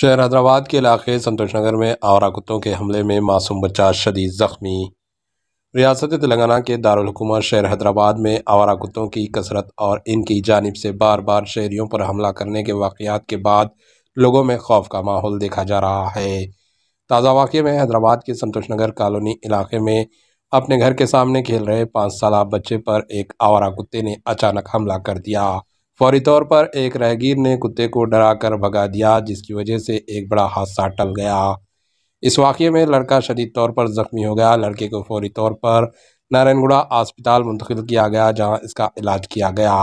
शहर हैदराबाद के इलाके संतोष नगर में आवारा कुत्तों के हमले में मासूम बच्चा शदीद ज़ख्मी रियासत तेलंगाना के दारकूमत शहर हैदराबाद में आवारा कुत्तों की कसरत और इनकी जानब से बार बार शहरीों पर हमला करने के वाक़ात के बाद लोगों में खौफ का माहौल देखा जा रहा है ताज़ा वाक़े में हैदराबाद के संतोष नगर कॉलोनी इलाके में अपने घर के सामने खेल रहे पाँच साल बच्चे पर एक आवारा कुत्ते ने अचानक हमला कर दिया फौरी तौर पर एक राहगीर ने कुत्ते को डराकर भगा दिया जिसकी वजह से एक बड़ा हादसा टल गया इस वाक़े में लड़का शदीद तौर पर ज़ख्मी हो गया लड़के को फौरी तौर पर नारायणगुड़ा अस्पताल मुंतकिल किया गया जहाँ इसका इलाज किया गया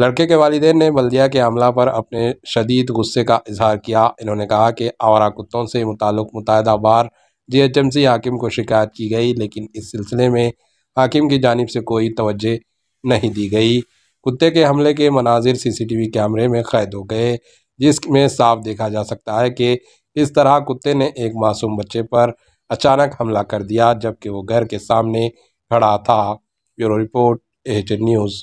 लड़के के वालदेन ने बल्दिया के अमला पर अपने शदीद गुस्से का इजहार किया इन्होंने कहा कि आवारा कुत्तों से मुतल मुतहदा बार जी एच एम सी हाकिम को शिकायत की गई लेकिन इस सिलसिले में हाकिम की जानब से कोई तोज्ह नहीं दी गई कुत्ते के हमले के मनाजिर सीसीटीवी कैमरे में कैद हो गए जिसमें साफ देखा जा सकता है कि इस तरह कुत्ते ने एक मासूम बच्चे पर अचानक हमला कर दिया जबकि वो घर के सामने खड़ा था ब्यूरो रिपोर्ट एच न्यूज़